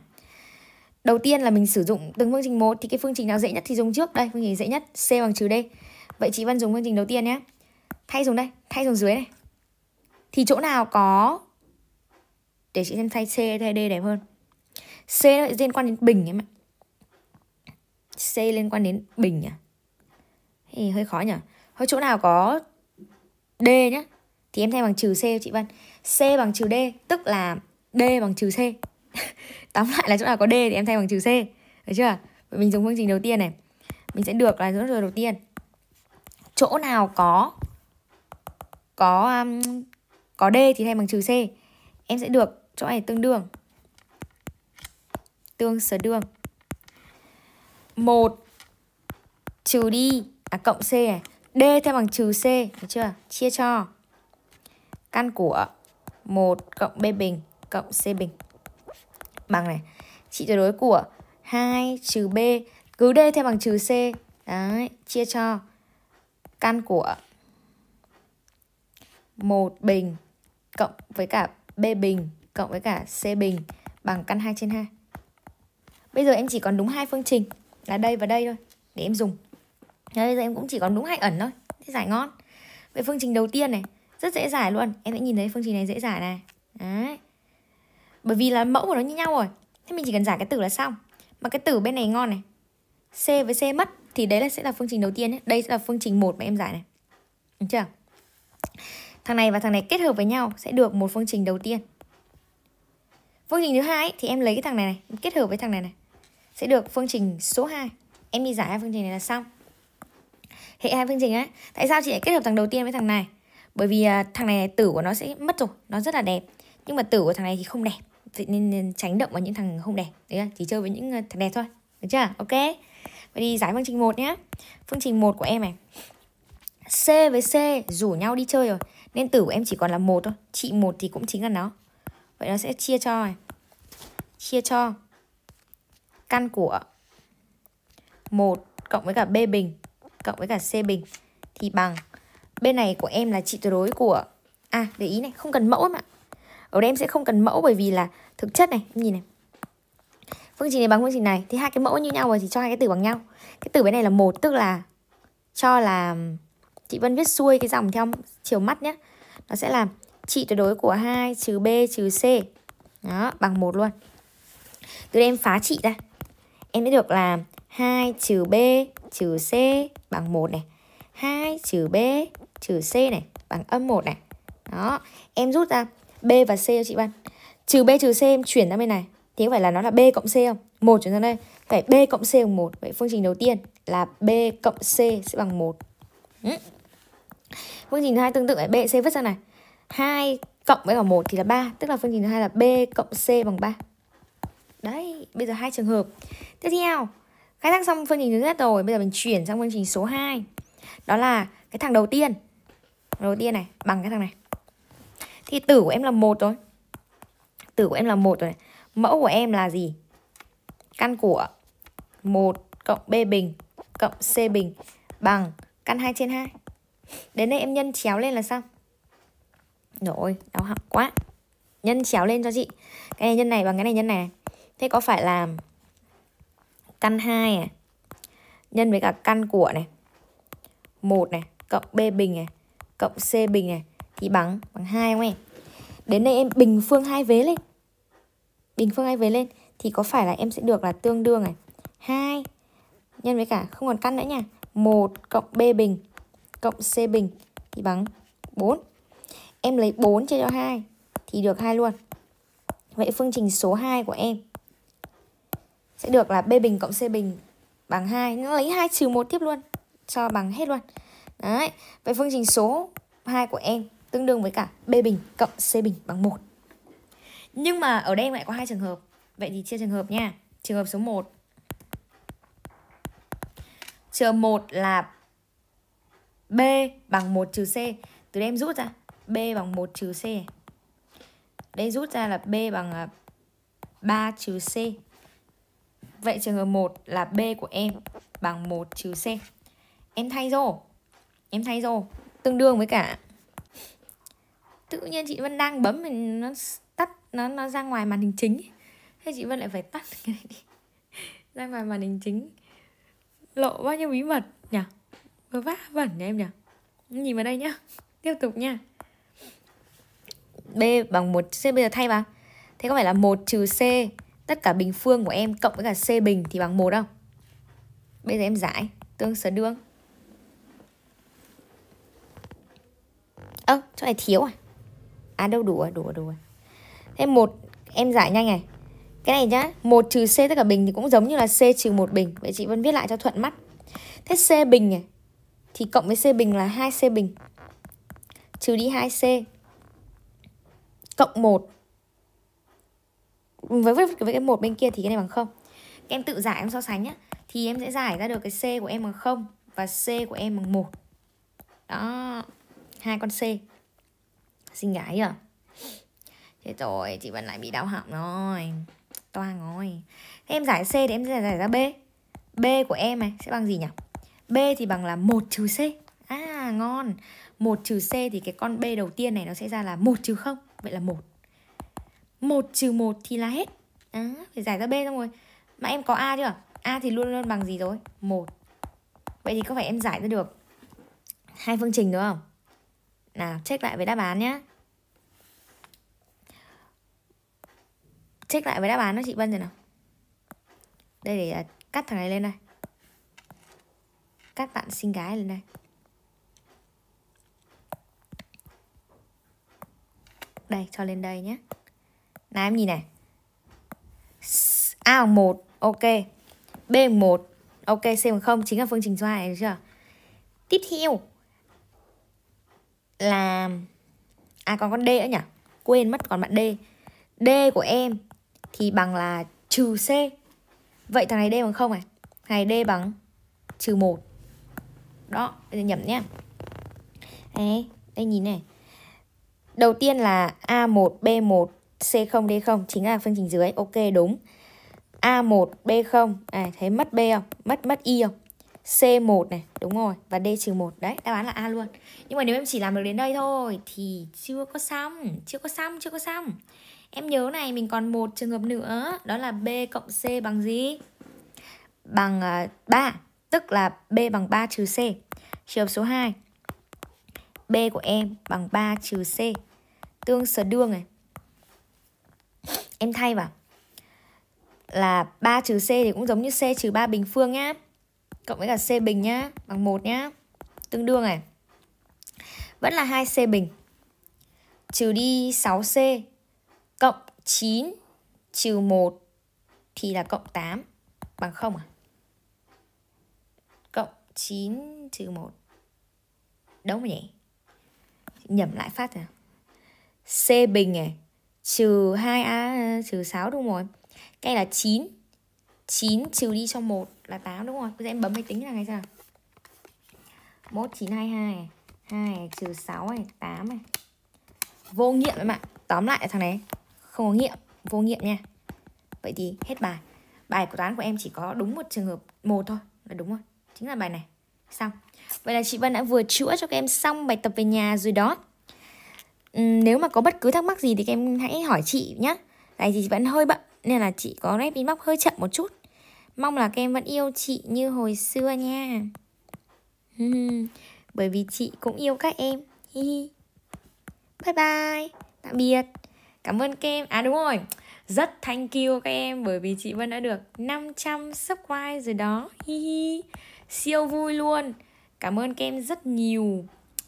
Đầu tiên là mình sử dụng từng phương trình một thì cái phương trình nào dễ nhất thì dùng trước. Đây, phương trình dễ nhất C bằng trừ D. Vậy chị Vân dùng phương trình đầu tiên nhé. Thay xuống đây, thay xuống dưới này. Thì chỗ nào có để chị xem thay C thay D đẹp hơn. C liên quan đến bình em ạ. C liên quan đến bình à? Thì hơi khó nhỉ. Thôi chỗ nào có D nhá thì em thay bằng trừ C chị Vân. C bằng trừ D tức là D bằng trừ C. tóm lại là chỗ nào có d thì em thay bằng trừ c được chưa vậy mình dùng phương trình đầu tiên này mình sẽ được là chỗ đầu tiên chỗ nào có có um, có d thì thay bằng trừ c em sẽ được chỗ này tương đương tương sở đương một trừ đi à cộng c này D thay bằng trừ C, được chưa? Chia cho căn của 1 cộng B bình cộng C bình bằng này trị tuyệt đối của 2 trừ b cứ d thêm bằng trừ c đấy chia cho căn của một bình cộng với cả b bình cộng với cả c bình bằng căn 2 trên 2 bây giờ em chỉ còn đúng hai phương trình là đây và đây thôi để em dùng Thế bây giờ em cũng chỉ còn đúng hai ẩn thôi Thế giải ngon Về phương trình đầu tiên này Rất dễ giải luôn Em sẽ nhìn thấy phương trình này dễ giải này Đấy bởi vì là mẫu của nó như nhau rồi thế mình chỉ cần giải cái tử là xong mà cái tử bên này ngon này c với c mất thì đấy là sẽ là phương trình đầu tiên ấy. đây sẽ là phương trình một mà em giải này đúng chưa thằng này và thằng này kết hợp với nhau sẽ được một phương trình đầu tiên phương trình thứ hai ấy, thì em lấy cái thằng này này em kết hợp với thằng này này sẽ được phương trình số 2 em đi giải hai phương trình này là xong hệ hai phương trình ấy tại sao chị lại kết hợp thằng đầu tiên với thằng này bởi vì à, thằng này tử của nó sẽ mất rồi nó rất là đẹp nhưng mà tử của thằng này thì không đẹp vậy nên tránh động vào những thằng không đẹp đấy chỉ chơi với những ờ, thằng đẹp thôi được chưa ok vậy đi giải phương trình 1 nhé phương trình 1 của em này C với C rủ nhau đi chơi rồi nên tử của em chỉ còn là một thôi chị một thì cũng chính là nó vậy nó sẽ chia cho này chia cho căn của một cộng với cả B bình cộng với cả C bình thì bằng bên này của em là trị tuyệt đối của à để ý này không cần mẫu mà ở đây em sẽ không cần mẫu bởi vì là thực chất này em nhìn này phương trình này bằng phương trình này thì hai cái mẫu như nhau rồi thì cho hai cái từ bằng nhau cái từ bên này là một tức là cho là chị Vân viết xuôi cái dòng theo chiều mắt nhé nó sẽ là trị tuyệt đối của hai trừ b trừ c đó bằng một luôn từ đây em phá trị ra em sẽ được là hai trừ b trừ c bằng một này hai trừ b trừ c này bằng âm một này đó em rút ra B và C cho chị Văn Trừ B trừ C em chuyển ra bên này Thì có phải là nó là B cộng C không? một chuyển sang đây Phải B cộng C bằng 1 Vậy phương trình đầu tiên là B cộng C sẽ bằng 1 Phương trình thứ hai tương tự B C vứt sang này 2 cộng với cả 1 thì là 3 Tức là phương trình thứ hai là B cộng C bằng 3 Đấy, bây giờ hai trường hợp Tiếp theo, khai thác xong phương trình thứ nhất rồi Bây giờ mình chuyển sang phương trình số 2 Đó là cái thằng đầu tiên Đầu tiên này bằng cái thằng này thì tử của em là một rồi Tử của em là một rồi Mẫu của em là gì? Căn của 1 cộng B bình cộng C bình bằng căn 2 trên 2 Đến đây em nhân chéo lên là xong Rồi, đau họng quá Nhân chéo lên cho chị Cái này nhân này bằng cái này nhân này Thế có phải là căn 2 à? Nhân với cả căn của này 1 này cộng B bình này cộng C bình này thì bằng bằng hai không em? Đến đây em bình phương hai vế lên. Bình phương hai vế lên thì có phải là em sẽ được là tương đương này 2 nhân với cả không còn căn nữa nha. 1 cộng b bình cộng c bình thì bằng 4. Em lấy 4 chia cho 2 thì được 2 luôn. Vậy phương trình số 2 của em sẽ được là b bình cộng c bình bằng 2. Nó lấy 2 trừ 1 tiếp luôn cho bằng hết luôn. Đấy. Vậy phương trình số 2 của em tương đương với cả B bình cộng C bình bằng 1. Nhưng mà ở đây lại có hai trường hợp. Vậy thì chia trường hợp nha. Trường hợp số 1. Trường hợp 1 là B bằng 1 trừ C. Từ đây em rút ra B bằng 1 trừ C. Đây rút ra là B bằng 3 à, trừ C. Vậy trường hợp 1 là B của em bằng 1 trừ C. Em thay rô. Em thay rô. Tương đương với cả tự nhiên chị Vân đang bấm mình nó tắt nó nó ra ngoài màn hình chính thế chị Vân lại phải tắt cái này đi ra ngoài màn hình chính lộ bao nhiêu bí mật nhỉ vừa vá vẩn nhỉ em nhỉ nhìn vào đây nhá tiếp tục nha b bằng một c bây giờ thay vào thế có phải là một trừ c tất cả bình phương của em cộng với cả c bình thì bằng một không bây giờ em giải tương sở đương ơ à, chỗ này thiếu à à đâu đủ rồi đủ rồi đủ rồi thêm một em giải nhanh này cái này nhá 1 trừ c tất cả bình thì cũng giống như là c trừ một bình vậy chị vẫn viết lại cho thuận mắt thế c bình này thì cộng với c bình là 2 c bình trừ đi 2 c cộng 1 với, với, với cái một bên kia thì cái này bằng không em tự giải em so sánh nhá thì em sẽ giải ra được cái c của em bằng không và c của em bằng một đó hai con c xinh gái à thế rồi chị vẫn lại bị đau họng rồi toang rồi thế em giải C thì em sẽ giải ra B B của em này sẽ bằng gì nhỉ B thì bằng là 1 trừ C À ngon 1 trừ C thì cái con B đầu tiên này nó sẽ ra là 1 trừ không. Vậy là 1 1 trừ một thì là hết à, Phải giải ra B xong rồi Mà em có A chưa A thì luôn luôn bằng gì rồi một. Vậy thì có phải em giải ra được hai phương trình đúng không Nào check lại với đáp án nhé check lại với đáp án đó chị Vân rồi nào đây để à, cắt thằng này lên này cắt bạn xinh gái lên đây đây cho lên đây nhé này em nhìn này A bằng 1 ok B bằng 1 ok C bằng 0 chính là phương trình số 2 này chưa tiếp theo là à còn con D nữa nhỉ quên mất còn bạn D D của em thì bằng là trừ C. Vậy thằng này D bằng không này. Thằng này D bằng trừ 1. Đó, bây giờ nhẩm nhé. Đấy, đây nhìn này. Đầu tiên là A1, B1, C0, D0 chính là phương trình dưới. Ok, đúng. A1, B0, à, thấy mất B không? Mất mất Y không? C1 này, đúng rồi, và D trừ 1. Đấy, đáp án là A luôn. Nhưng mà nếu em chỉ làm được đến đây thôi thì chưa có xong, chưa có xong, chưa có xong. Em nhớ này mình còn một trường hợp nữa Đó là B cộng C bằng gì? Bằng uh, à, 3 Tức là B bằng 3 trừ C Trường hợp số 2 B của em bằng 3 trừ C Tương sở đương này Em thay vào Là 3 trừ C thì cũng giống như C trừ 3 bình phương nhá Cộng với cả C bình nhá Bằng 1 nhá Tương đương này Vẫn là 2C bình Trừ đi 6C 9 trừ 1 thì là cộng 8 bằng 0 à? Cộng 9 trừ 1. Đúng rồi nhỉ? Nhầm lại phát nào. C bình này trừ 2A trừ 6 đúng rồi. Cái là 9. 9 trừ đi cho 1 là 8 đúng rồi. Bây giờ em bấm máy tính là ngay sao? 1922 2 trừ 6 này, 8 này. Vô nghiệm em ạ. Tóm lại thằng này không có nghiệm vô nghiệm nha vậy thì hết bài bài của toán của em chỉ có đúng một trường hợp một thôi là đúng rồi chính là bài này xong vậy là chị Vân đã vừa chữa cho các em xong bài tập về nhà rồi đó nếu mà có bất cứ thắc mắc gì thì các em hãy hỏi chị nhé tại vì chị vẫn hơi bận nên là chị có rep inbox hơi chậm một chút mong là các em vẫn yêu chị như hồi xưa nha bởi vì chị cũng yêu các em bye bye tạm biệt Cảm ơn các em À đúng rồi Rất thank you các em Bởi vì chị Vân đã được 500 subscribe rồi đó Hi hi Siêu vui luôn Cảm ơn các em rất nhiều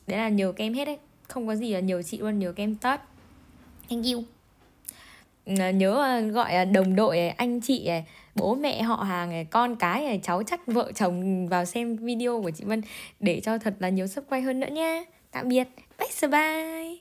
Đấy là nhiều các em hết đấy Không có gì là nhiều chị luôn nhiều các em tất Thank you ờ, nhớ ờ, gọi đồng đội anh chị bố mẹ họ hàng con cái cháu chắc vợ chồng vào xem video của chị Vân để cho thật là nhiều subscribe hơn nữa nha tạm biệt bye bye